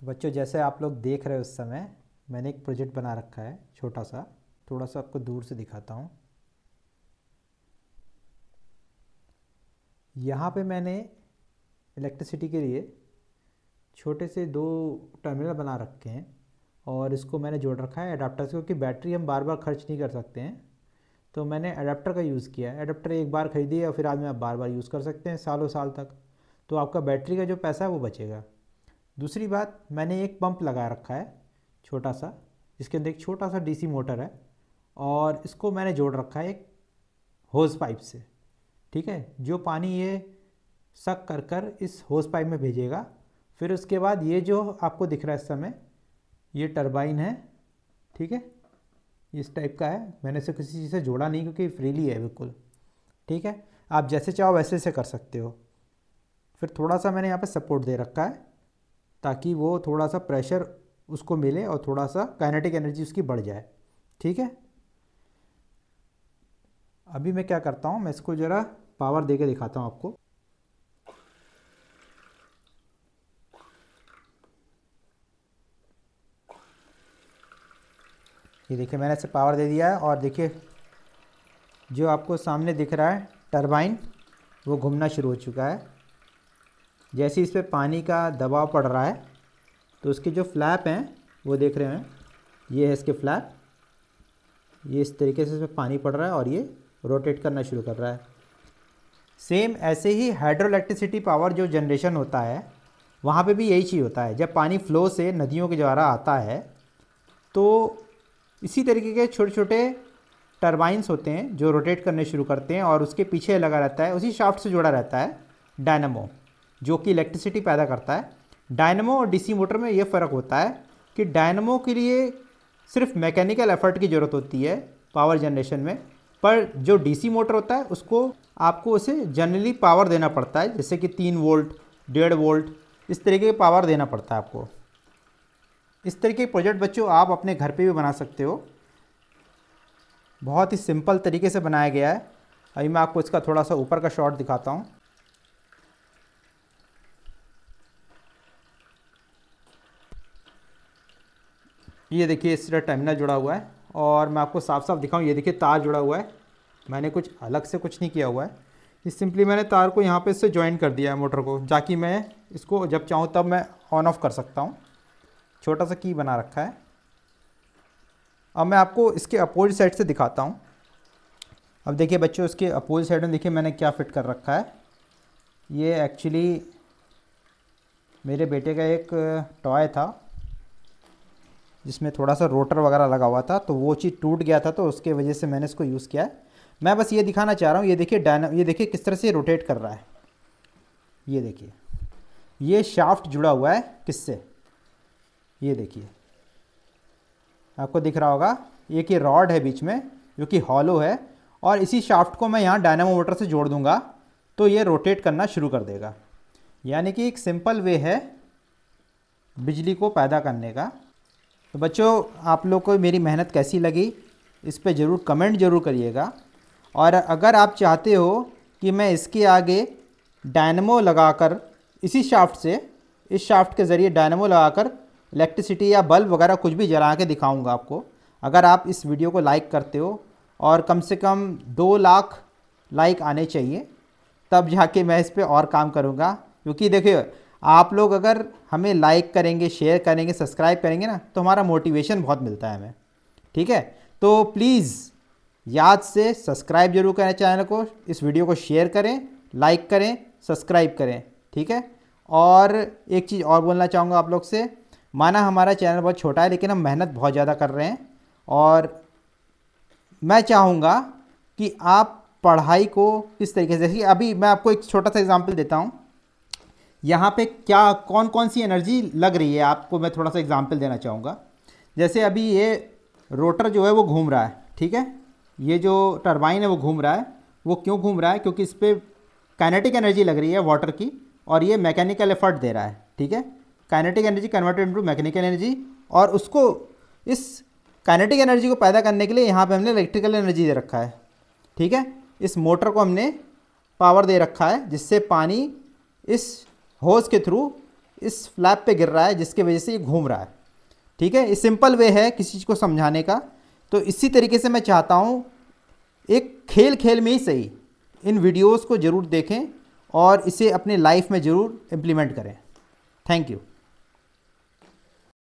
तो बच्चों जैसे आप लोग देख रहे हो उस समय मैंने एक प्रोजेक्ट बना रखा है छोटा सा थोड़ा सा आपको दूर से दिखाता हूँ यहाँ पे मैंने इलेक्ट्रिसिटी के लिए छोटे से दो टर्मिनल बना रखे हैं और इसको मैंने जोड़ रखा है अडाप्टर से क्योंकि बैटरी हम बार बार खर्च नहीं कर सकते हैं तो मैंने अडाप्टर का यूज़ किया है अडाप्टर एक बार खरीदिए और फिर आदमी आप बार बार यूज़ कर सकते हैं सालों साल तक तो आपका बैटरी का जो पैसा है वो बचेगा दूसरी बात मैंने एक पंप लगा रखा है छोटा सा जिसके अंदर एक छोटा सा डीसी मोटर है और इसको मैंने जोड़ रखा है एक होज़ पाइप से ठीक है जो पानी ये सक कर कर इस होज़ पाइप में भेजेगा फिर उसके बाद ये जो आपको दिख रहा है इस समय ये टरबाइन है ठीक है इस टाइप का है मैंने इसे किसी चीज़ से जोड़ा नहीं क्योंकि फ्रीली है बिल्कुल ठीक है आप जैसे चाहो वैसे से कर सकते हो फिर थोड़ा सा मैंने यहाँ पे सपोर्ट दे रखा है ताकि वो थोड़ा सा प्रेशर उसको मिले और थोड़ा सा काइनेटिक एनर्जी उसकी बढ़ जाए ठीक है अभी मैं क्या करता हूँ मैं इसको ज़रा पावर दे के दिखाता हूँ आपको ये देखिए मैंने इसे पावर दे दिया है और देखिए जो आपको सामने दिख रहा है टरबाइन वो घूमना शुरू हो चुका है जैसे इस पर पानी का दबाव पड़ रहा है तो उसके जो फ्लैप हैं वो देख रहे हैं ये है इसके फ्लैप ये इस तरीके से इसमें पानी पड़ रहा है और ये रोटेट करना शुरू कर रहा है सेम ऐसे ही हाइड्रोलैक्ट्रिसिटी पावर जो जनरेशन होता है वहाँ पे भी यही चीज़ होता है जब पानी फ्लो से नदियों के द्वारा आता है तो इसी तरीके के छोटे छोटे टर्बाइंस होते हैं जो रोटेट करने शुरू करते हैं और उसके पीछे लगा रहता है उसी शाफ्ट से जुड़ा रहता है डायनमो जो कि इलेक्ट्रिसिटी पैदा करता है डायनमो और डीसी मोटर में ये फ़र्क होता है कि डायनमो के लिए सिर्फ मैकेनिकल एफर्ट की ज़रूरत होती है पावर जनरेशन में पर जो डीसी मोटर होता है उसको आपको उसे जनरली पावर देना पड़ता है जैसे कि तीन वोल्ट डेढ़ वोल्ट इस तरीके की पावर देना पड़ता है आपको इस तरीके के प्रोजेक्ट बच्चों आप अपने घर पे भी बना सकते हो बहुत ही सिंपल तरीके से बनाया गया है अभी मैं आपको इसका थोड़ा सा ऊपर का शॉट दिखाता हूँ ये देखिए इस तरह टर्मिनल जुड़ा हुआ है और मैं आपको साफ साफ दिखाऊँ ये देखिए तार जुड़ा हुआ है मैंने कुछ अलग से कुछ नहीं किया हुआ है ये सिंपली मैंने तार को यहाँ पे इससे ज्वाइन कर दिया है मोटर को जाकि मैं इसको जब चाहूँ तब मैं ऑन ऑफ कर सकता हूँ छोटा सा की बना रखा है अब मैं आपको इसके अपोजिट साइड से दिखाता हूँ अब देखिए बच्चों इसके अपोजिट साइड में देखिए मैंने क्या फिट कर रखा है ये एक्चुअली मेरे बेटे का एक टॉय था जिसमें थोड़ा सा रोटर वगैरह लगा हुआ था तो वो चीज़ टूट गया था तो उसके वजह से मैंने इसको यूज़ किया है मैं बस ये दिखाना चाह रहा हूँ ये देखिए डायना ये देखिए किस तरह से रोटेट कर रहा है ये देखिए ये शाफ्ट जुड़ा हुआ है किससे ये देखिए आपको दिख रहा होगा एक ये रॉड है बीच में जो कि हॉलो है और इसी शाफ्ट को मैं यहाँ डायनामो मोटर से जोड़ दूंगा तो ये रोटेट करना शुरू कर देगा यानी कि एक सिंपल वे है बिजली को पैदा करने का तो बच्चों आप लोग को मेरी मेहनत कैसी लगी इस पर ज़रूर कमेंट ज़रूर करिएगा और अगर आप चाहते हो कि मैं इसके आगे डायनमो लगाकर इसी शाफ्ट से इस शाफ्ट के ज़रिए डायनमो लगाकर इलेक्ट्रिसिटी या बल्ब वगैरह कुछ भी जला के दिखाऊंगा आपको अगर आप इस वीडियो को लाइक करते हो और कम से कम दो लाख लाइक आने चाहिए तब जाके मैं इस पर और काम करूँगा क्योंकि देखिए आप लोग अगर हमें लाइक करेंगे शेयर करेंगे सब्सक्राइब करेंगे ना तो हमारा मोटिवेशन बहुत मिलता है हमें ठीक है तो प्लीज़ याद से सब्सक्राइब जरूर करें चैनल को इस वीडियो को शेयर करें लाइक करें सब्सक्राइब करें ठीक है और एक चीज़ और बोलना चाहूँगा आप लोग से माना हमारा चैनल बहुत छोटा है लेकिन हम मेहनत बहुत ज़्यादा कर रहे हैं और मैं चाहूँगा कि आप पढ़ाई को किस तरीके से देखिए अभी मैं आपको एक छोटा सा एग्जांपल देता हूँ यहाँ पे क्या कौन कौन सी एनर्जी लग रही है आपको मैं थोड़ा सा एग्जाम्पल देना चाहूँगा जैसे अभी ये रोटर जो है वो घूम रहा है ठीक है ये जो टर्बाइन है वो घूम रहा है वो क्यों घूम रहा है क्योंकि इस पर काइनेटिक एनर्जी लग रही है वाटर की और ये मैकेनिकल एफर्ट दे रहा है ठीक है kinetic energy converted into mechanical energy और उसको इस काइनेटिक एनर्जी को पैदा करने के लिए यहाँ पे हमने इलेक्ट्रिकल एनर्जी दे रखा है ठीक है इस मोटर को हमने पावर दे रखा है जिससे पानी इस होज के थ्रू इस फ्लैप पे गिर रहा है जिसके वजह से ये घूम रहा है ठीक है ये सिंपल वे है किसी चीज़ को समझाने का तो इसी तरीके से मैं चाहता हूँ एक खेल खेल में ही सही इन वीडियोस को ज़रूर देखें और इसे अपने लाइफ में ज़रूर इम्प्लीमेंट करें थैंक यू